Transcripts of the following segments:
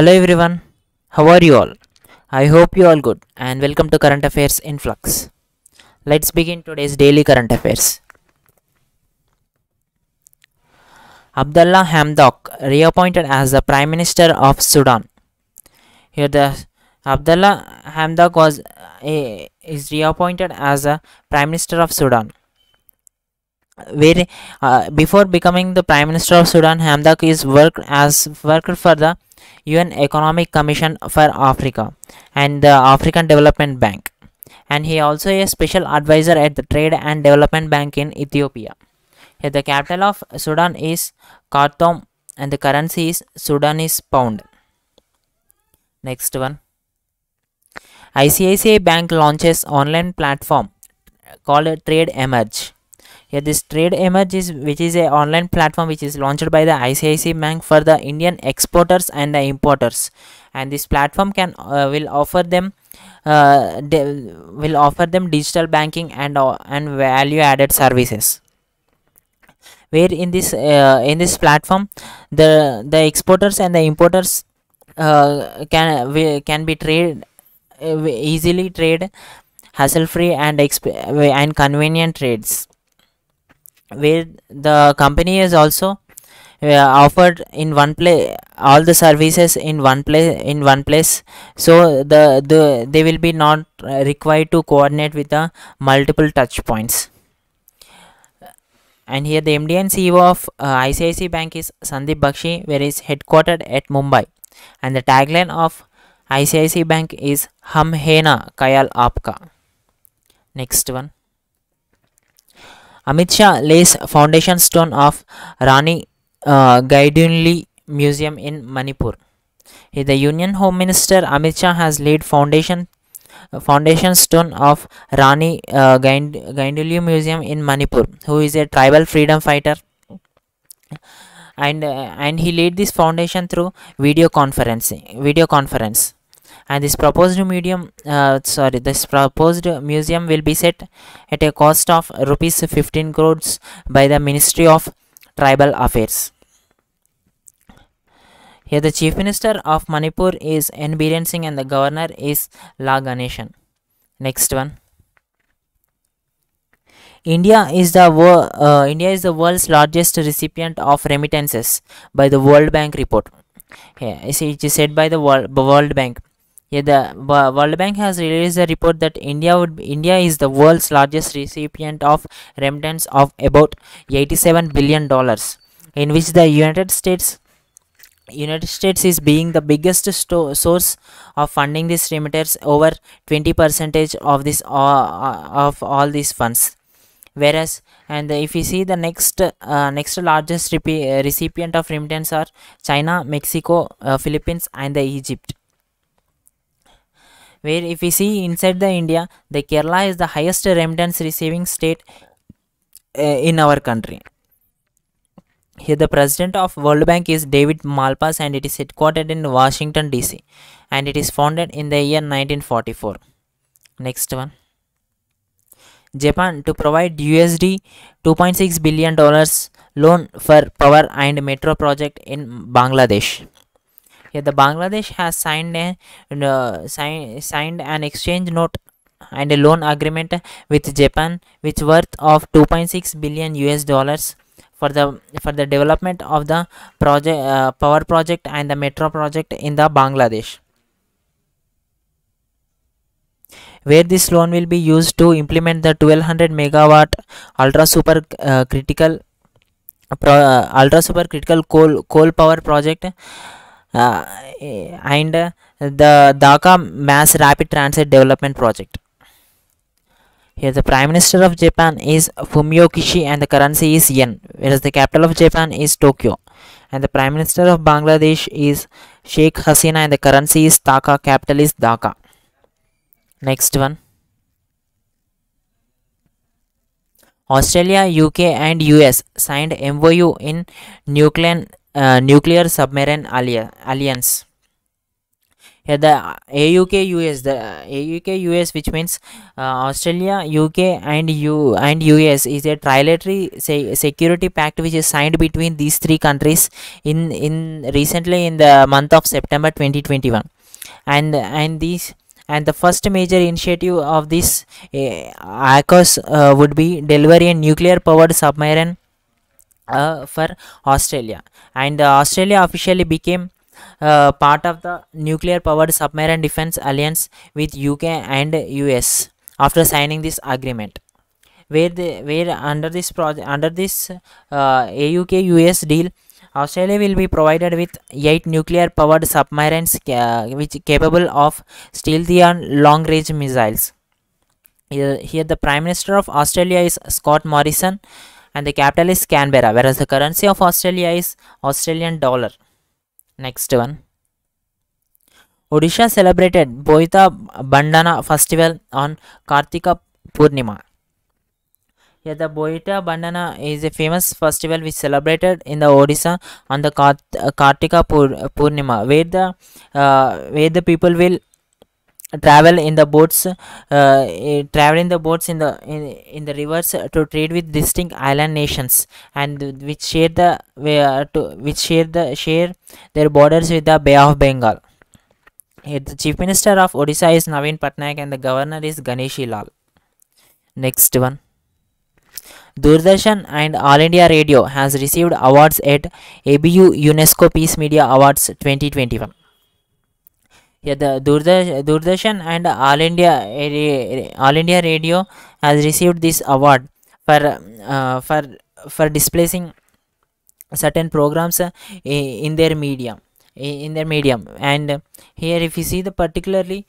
Hello everyone, how are you all? I hope you all good and welcome to Current Affairs Influx. Let's begin today's daily current affairs. Abdullah Hamdok reappointed as the Prime Minister of Sudan. Here the Abdullah Hamdok was uh, is reappointed as the Prime Minister of Sudan where uh, before becoming the prime minister of sudan hamdak is worked as worked for the UN Economic Commission for Africa and the African Development Bank. And he also a special advisor at the Trade and Development Bank in Ethiopia. Here the capital of Sudan is Khartoum and the currency is Sudanese pound. Next one. ICICI Bank launches online platform called Trade Emerge yeah this trade emerge is which is a online platform which is launched by the icic bank for the indian exporters and the importers and this platform can uh, will offer them uh, will offer them digital banking and uh, and value added services where in this uh, in this platform the the exporters and the importers uh, can can be trade uh, easily trade hassle free and exp- and convenient trades where the company is also uh, offered in one place all the services in one place in one place so the, the they will be not uh, required to coordinate with the multiple touch points and here the MD and CEO of uh, ICICI Bank is Sandeep Bakshi where is headquartered at Mumbai and the tagline of ICICI Bank is Hum Hena Kayal Aapka next one Amit Shah lays foundation stone of Rani uh, Gaidunli Museum in Manipur. The Union Home Minister Amit Shah has laid foundation uh, foundation stone of Rani uh, Museum in Manipur, who is a tribal freedom fighter. And, uh, and he laid this foundation through video conferencing video conference and this proposed medium uh, sorry this proposed museum will be set at a cost of rupees 15 crores by the ministry of tribal affairs here the chief minister of manipur is n biren singh and the governor is la ganeshan next one India is the uh, India is the world's largest recipient of remittances by the World Bank report. yeah, it is said by the World Bank yeah, the World Bank has released a report that India would India is the world's largest recipient of remittance of about 87 billion dollars, in which the United States United States is being the biggest source of funding these remittances over 20 percentage of this uh, uh, of all these funds whereas and if you see the next uh, next largest recipient of remittance are China Mexico uh, Philippines and the Egypt where if we see inside the India, the Kerala is the highest remittance receiving state uh, in our country. Here the president of World Bank is David Malpass and it is headquartered in Washington DC and it is founded in the year 1944. Next one. Japan to provide USD 2.6 billion dollars loan for power and metro project in Bangladesh the Bangladesh has signed a uh, sign, signed an exchange note and a loan agreement with Japan, which worth of 2.6 billion US dollars for the for the development of the project uh, power project and the metro project in the Bangladesh. Where this loan will be used to implement the 1200 megawatt ultra super uh, critical uh, ultra coal coal power project uh, and the Dhaka Mass Rapid Transit Development Project. Here the Prime Minister of Japan is Fumio Kishi and the currency is yen, whereas the capital of Japan is Tokyo. And the Prime Minister of Bangladesh is Sheikh Hasina and the currency is Taka, capital is Dhaka. Next one. Australia, UK and US signed MOU in Nuclear uh, nuclear submarine alliance yeah, the AUK US the AUK US which means uh, Australia UK and U and US is a trilateral say, security pact which is signed between these three countries in in recently in the month of September 2021 and and these and the first major initiative of this uh, AUKUS uh, would be delivery a nuclear powered submarine uh, for Australia and uh, Australia officially became uh, part of the nuclear powered submarine defense alliance with UK and US after signing this agreement where where under this project under this uh, AUK US deal Australia will be provided with 8 nuclear powered submarines ca which capable of stealthy long range missiles here, here the prime minister of Australia is Scott Morrison and the capital is Canberra whereas the currency of Australia is Australian dollar. Next one. Odisha celebrated Boita Bandana festival on Kartika Purnima. Yeah, the Boita Bandana is a famous festival which celebrated in the Odisha on the Kart Kartika Purnima where the, uh, where the people will travel in the boats uh, eh, travel in the boats in the in, in the rivers to trade with distinct island nations and which share the uh, to, which share the share their borders with the bay of bengal Here, the chief minister of odisha is navin patnaik and the governor is ganeshi lal next one Doordarshan and All India Radio has received awards at ABU UNESCO Peace Media Awards 2021. Yeah, the Doordash, Doordarshan and All India All India Radio has received this award for uh, for for displacing certain programs uh, in their medium in their medium and here if you see the particularly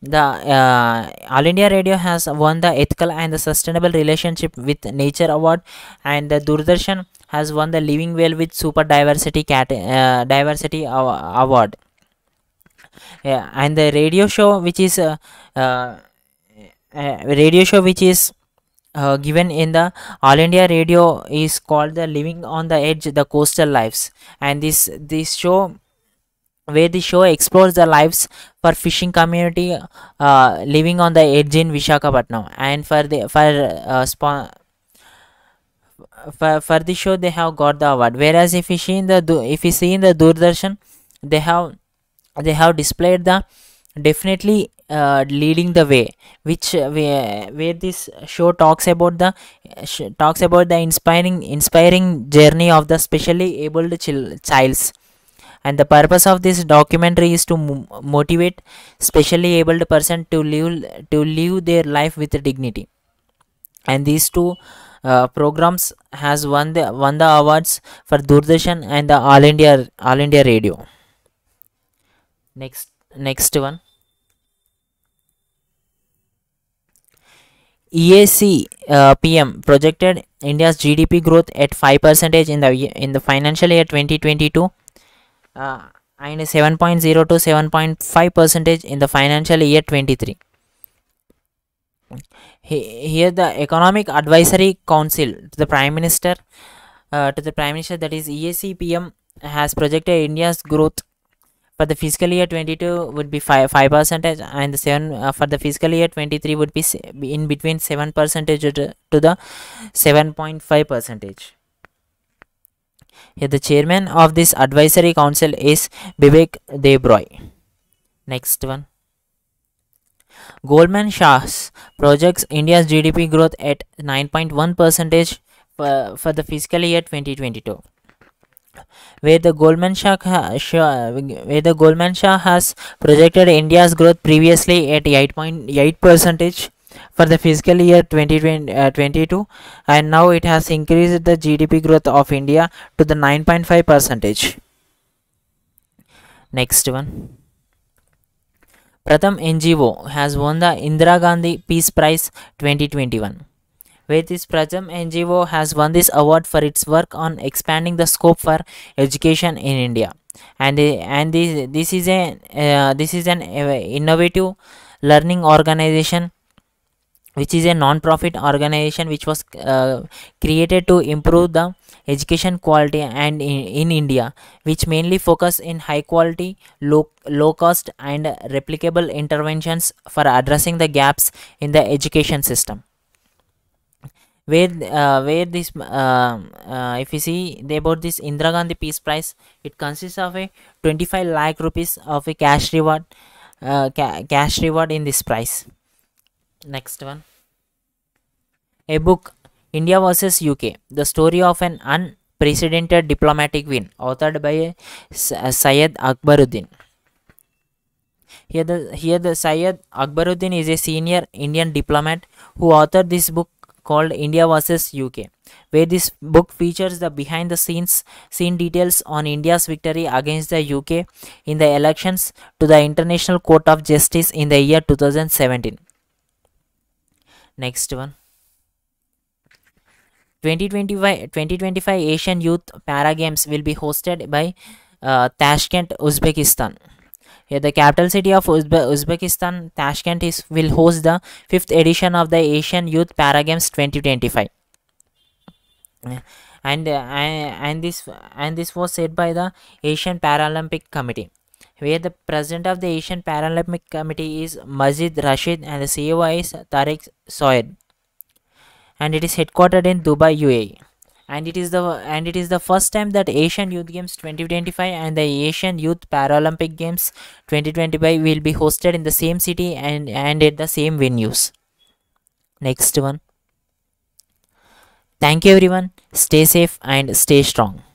the uh, all india radio has won the ethical and the sustainable relationship with nature award and the doordarshan has won the living well with super diversity cat uh, diversity award yeah, and the radio show which is uh, uh, uh, radio show which is uh, given in the all india radio is called the living on the edge the coastal lives and this this show where the show explores the lives for fishing community uh, living on the edge in Vishakhapatnam and for the for uh, for, for the show they have got the award whereas if you see in the if you see in the Doordarshan they have they have displayed the definitely uh, leading the way which uh, where, where this show talks about the uh, talks about the inspiring inspiring journey of the specially abled chil- childs and the purpose of this documentary is to m- motivate specially abled person to live to live their life with dignity and these two uh, programs has won the won the awards for Doordarshan and the All India All India Radio next next one EAC uh, PM projected India's GDP growth at 5% in the in the financial year 2022 uh, and 7.0 to 7.5% in the financial year 23 he, here the economic advisory council to the prime minister uh, to the prime minister that is EAC PM has projected India's growth for the fiscal year 22 would be 5 5 percentage and the 7 uh, for the fiscal year 23 would be in between 7 percentage to the 7.5 percentage here the chairman of this advisory council is Vivek Debroy. Next one. Goldman Sachs projects India's GDP growth at 9.1 percentage uh, for the fiscal year 2022 where the Goldman Sachs, where the Goldman Sachs has projected India's growth previously at 8.8 percentage for the fiscal year 2022 uh, and now it has increased the GDP growth of India to the 9.5 percentage. Next one. Pratham NGO has won the Indira Gandhi Peace Prize 2021. With this Prajam NGO has won this award for its work on expanding the scope for education in India. And, and this, this is a uh, this is an uh, innovative learning organization which is a non-profit organization which was uh, created to improve the education quality and in, in india which mainly focus in high quality low, low cost and replicable interventions for addressing the gaps in the education system where uh, where this uh, uh, if you see they bought this Indira Gandhi Peace Prize it consists of a 25 lakh rupees of a cash reward uh, ca cash reward in this prize next one a book India versus UK the story of an unprecedented diplomatic win authored by uh, uh, Syed Akbaruddin here the here the Syed Akbaruddin is a senior Indian diplomat who authored this book called India vs UK where this book features the behind the scenes scene details on India's victory against the UK in the elections to the International Court of Justice in the year 2017 next one 2025 2025 Asian Youth Para Games will be hosted by uh, Tashkent Uzbekistan yeah, the capital city of Uzbe Uzbekistan, Tashkent, is will host the fifth edition of the Asian Youth Para Games 2025. and uh, and this and this was said by the Asian Paralympic Committee where the president of the Asian Paralympic Committee is Majid Rashid and the CEO is Tariq Soed and it is headquartered in Dubai UAE and it is the and it is the first time that Asian Youth Games 2025 and the Asian Youth Paralympic Games 2025 will be hosted in the same city and and at the same venues. Next one. Thank you everyone. Stay safe and stay strong.